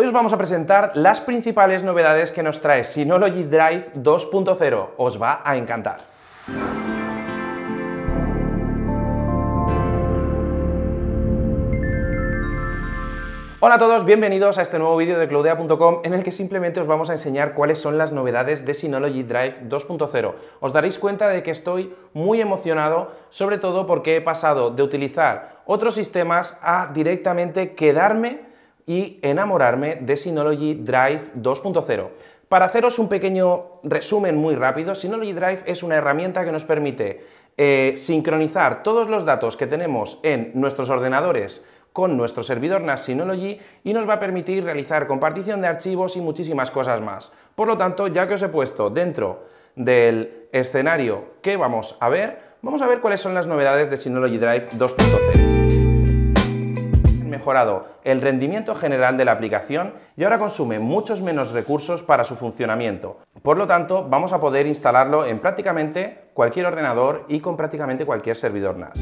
Hoy os vamos a presentar las principales novedades que nos trae Synology Drive 2.0. Os va a encantar. Hola a todos, bienvenidos a este nuevo vídeo de cloudea.com en el que simplemente os vamos a enseñar cuáles son las novedades de Synology Drive 2.0. Os daréis cuenta de que estoy muy emocionado, sobre todo porque he pasado de utilizar otros sistemas a directamente quedarme y enamorarme de Synology Drive 2.0. Para haceros un pequeño resumen muy rápido, Synology Drive es una herramienta que nos permite eh, sincronizar todos los datos que tenemos en nuestros ordenadores con nuestro servidor NAS Synology y nos va a permitir realizar compartición de archivos y muchísimas cosas más. Por lo tanto, ya que os he puesto dentro del escenario que vamos a ver, vamos a ver cuáles son las novedades de Synology Drive 2.0 mejorado el rendimiento general de la aplicación y ahora consume muchos menos recursos para su funcionamiento. Por lo tanto, vamos a poder instalarlo en prácticamente cualquier ordenador y con prácticamente cualquier servidor NAS.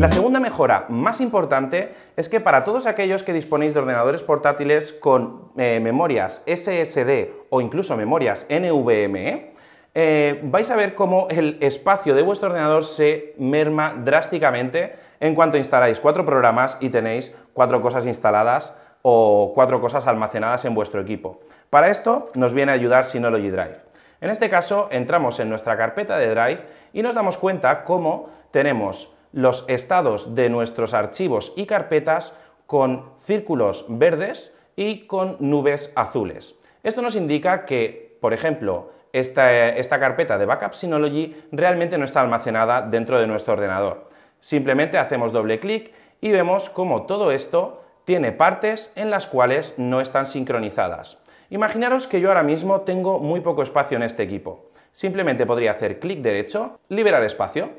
La segunda mejora más importante es que para todos aquellos que disponéis de ordenadores portátiles con eh, memorias SSD o incluso memorias NVMe, eh, vais a ver cómo el espacio de vuestro ordenador se merma drásticamente en cuanto instaláis cuatro programas y tenéis cuatro cosas instaladas o cuatro cosas almacenadas en vuestro equipo. Para esto nos viene a ayudar Synology Drive. En este caso entramos en nuestra carpeta de Drive y nos damos cuenta cómo tenemos los estados de nuestros archivos y carpetas con círculos verdes y con nubes azules. Esto nos indica que, por ejemplo, eh, esta, carpeta de Backup Synology realmente no está almacenada dentro de nuestro ordenador. Simplemente hacemos doble clic y vemos cómo todo esto tiene partes en las cuales no están sincronizadas. Imaginaros que yo ahora mismo tengo muy poco espacio en este equipo. Simplemente podría hacer clic derecho, liberar espacio.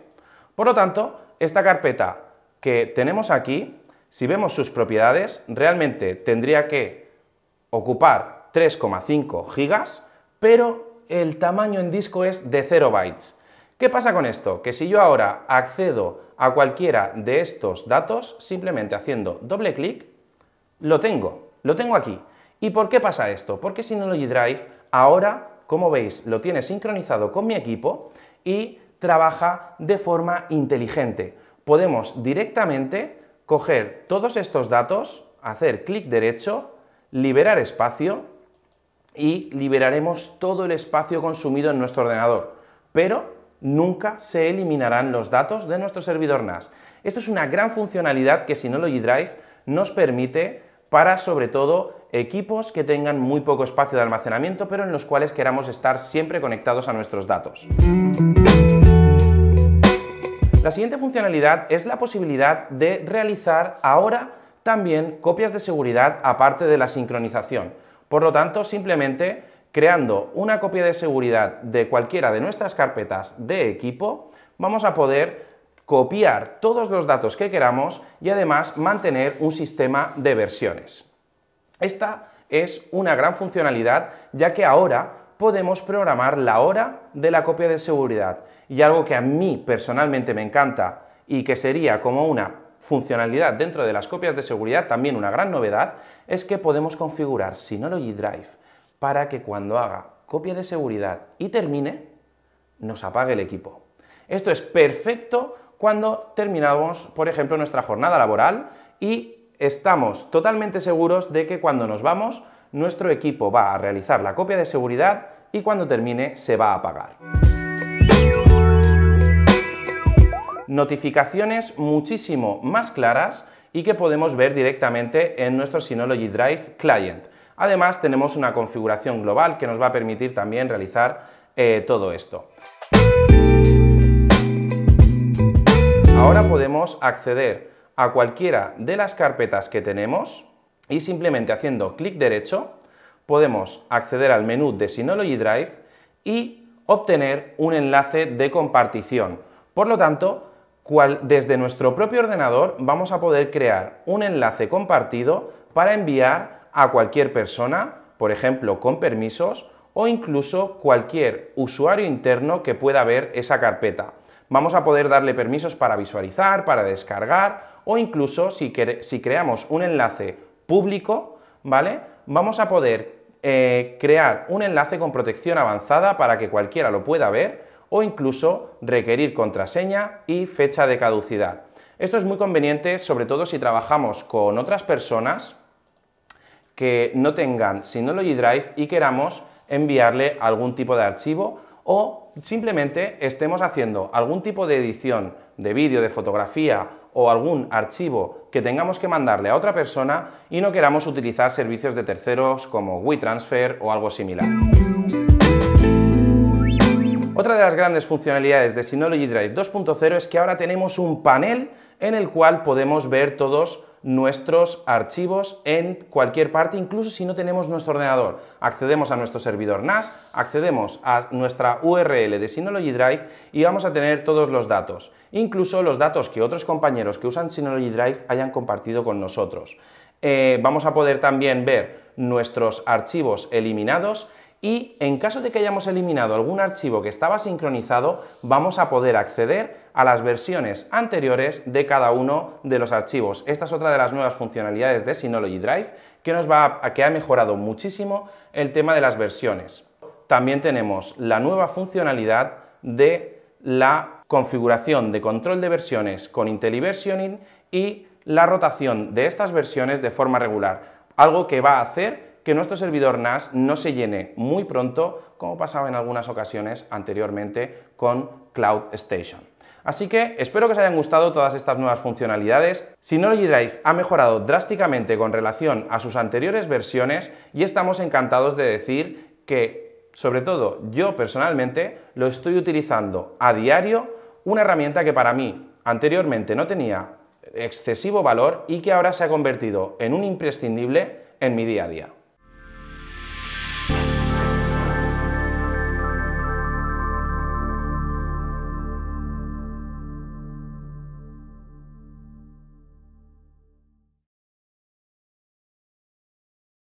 Por lo tanto, esta carpeta que tenemos aquí, si vemos sus propiedades, realmente tendría que ocupar 3,5 gigas, pero el tamaño en disco es de 0 bytes. ¿Qué pasa con esto? Que si yo ahora accedo a cualquiera de estos datos, simplemente haciendo doble clic, lo tengo, lo tengo aquí. ¿Y por qué pasa esto? Porque Synology Drive ahora, como veis, lo tiene sincronizado con mi equipo y trabaja de forma inteligente. Podemos directamente coger todos estos datos, hacer clic derecho, liberar espacio y liberaremos todo el espacio consumido en nuestro ordenador, pero nunca se eliminarán los datos de nuestro servidor NAS. Esto es una gran funcionalidad que Synology Drive nos permite para sobre todo equipos que tengan muy poco espacio de almacenamiento, pero en los cuales queramos estar siempre conectados a nuestros datos. La siguiente funcionalidad es la posibilidad de realizar ahora también copias de seguridad aparte de la sincronización. Por lo tanto, simplemente creando una copia de seguridad de cualquiera de nuestras carpetas de equipo, vamos a poder copiar todos los datos que queramos y además mantener un sistema de versiones. Esta es una gran funcionalidad ya que ahora podemos programar la hora de la copia de seguridad y algo que a mí personalmente me encanta y que sería como una funcionalidad dentro de las copias de seguridad, también una gran novedad, es que podemos configurar Synology Drive para que cuando haga copia de seguridad y termine, nos apague el equipo. Esto es perfecto cuando terminamos, por ejemplo, nuestra jornada laboral y estamos totalmente seguros de que cuando nos vamos, nuestro equipo va a realizar la copia de seguridad y cuando termine se va a apagar. notificaciones muchísimo más claras y que podemos ver directamente en nuestro Synology Drive Client. Además, tenemos una configuración global que nos va a permitir también realizar eh, todo esto. Ahora podemos acceder a cualquiera de las carpetas que tenemos y simplemente haciendo clic derecho podemos acceder al menú de Synology Drive y obtener un enlace de compartición. Por lo tanto, desde nuestro propio ordenador vamos a poder crear un enlace compartido para enviar a cualquier persona, por ejemplo con permisos, o incluso cualquier usuario interno que pueda ver esa carpeta. Vamos a poder darle permisos para visualizar, para descargar o incluso si, creamos un enlace público, ¿vale? Vamos a poder eh, crear un enlace con protección avanzada para que cualquiera lo pueda ver o incluso requerir contraseña y fecha de caducidad. Esto es muy conveniente sobre todo si trabajamos con otras personas que no tengan Synology Drive y queramos enviarle algún tipo de archivo o simplemente estemos haciendo algún tipo de edición de vídeo, de fotografía o algún archivo que tengamos que mandarle a otra persona y no queramos utilizar servicios de terceros como transfer o algo similar. Otra de las grandes funcionalidades de Synology Drive 2.0 es que ahora tenemos un panel en el cual podemos ver todos nuestros archivos en cualquier parte, incluso si no tenemos nuestro ordenador. Accedemos a nuestro servidor NAS, accedemos a nuestra URL de Synology Drive y vamos a tener todos los datos, incluso los datos que otros compañeros que usan Synology Drive hayan compartido con nosotros. Eh, vamos a poder también ver nuestros archivos eliminados y en caso de que hayamos eliminado algún archivo que estaba sincronizado, vamos a poder acceder a las versiones anteriores de cada uno de los archivos. Esta es otra de las nuevas funcionalidades de Synology Drive que, nos va que ha mejorado muchísimo el tema de las versiones. También tenemos la nueva funcionalidad de la configuración de control de versiones con IntelliVersioning y la rotación de estas versiones de forma regular, algo que va a hacer que nuestro servidor NAS no se llene muy pronto, como pasaba en algunas ocasiones anteriormente con Cloud Station. Así que espero que os hayan gustado todas estas nuevas funcionalidades. Synology Drive ha mejorado drásticamente con relación a sus anteriores versiones y estamos encantados de decir que, sobre todo yo personalmente, lo estoy utilizando a diario, una herramienta que para mí anteriormente no tenía excesivo valor y que ahora se ha convertido en un imprescindible en mi día a día.